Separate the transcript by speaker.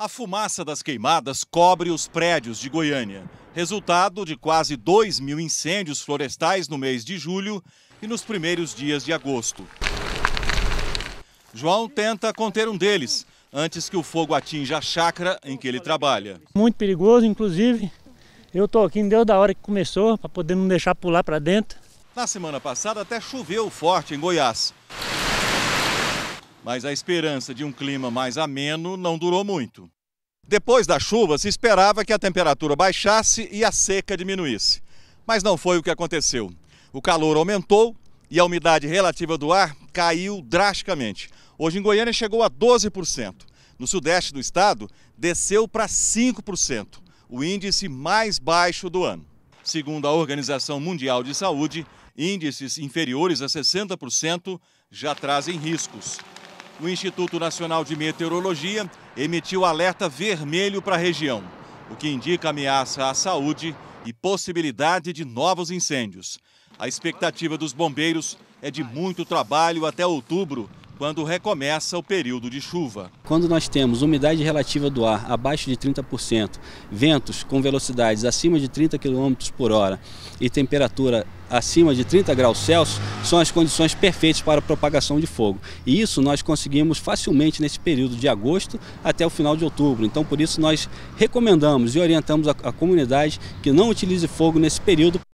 Speaker 1: A fumaça das queimadas cobre os prédios de Goiânia, resultado de quase 2 mil incêndios florestais no mês de julho e nos primeiros dias de agosto. João tenta conter um deles, antes que o fogo atinja a chácara em que ele trabalha.
Speaker 2: Muito perigoso, inclusive. Eu estou aqui, deu da hora que começou, para poder não deixar pular para dentro.
Speaker 1: Na semana passada até choveu forte em Goiás mas a esperança de um clima mais ameno não durou muito. Depois da chuva, se esperava que a temperatura baixasse e a seca diminuísse. Mas não foi o que aconteceu. O calor aumentou e a umidade relativa do ar caiu drasticamente. Hoje em Goiânia chegou a 12%. No sudeste do estado, desceu para 5%, o índice mais baixo do ano. Segundo a Organização Mundial de Saúde, índices inferiores a 60% já trazem riscos, o Instituto Nacional de Meteorologia emitiu alerta vermelho para a região, o que indica ameaça à saúde e possibilidade de novos incêndios. A expectativa dos bombeiros é de muito trabalho até outubro quando recomeça o período de chuva.
Speaker 3: Quando nós temos umidade relativa do ar abaixo de 30%, ventos com velocidades acima de 30 km por hora e temperatura acima de 30 graus Celsius, são as condições perfeitas para a propagação de fogo. E isso nós conseguimos facilmente nesse período de agosto até o final de outubro. Então, por isso, nós recomendamos e orientamos a, a comunidade que não utilize fogo nesse período.